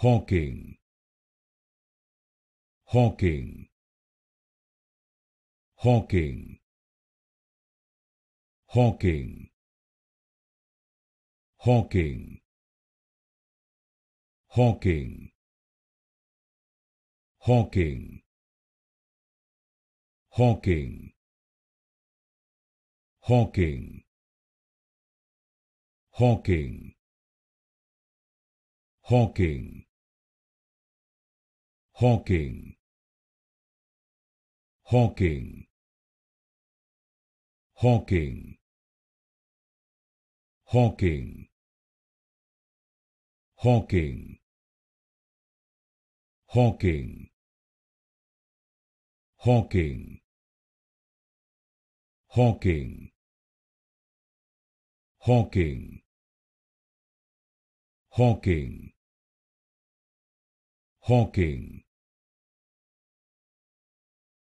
honking honking honking honking honking honking honking honking honking honking honking honking honking honking honking honking honking honking honking honking honking honking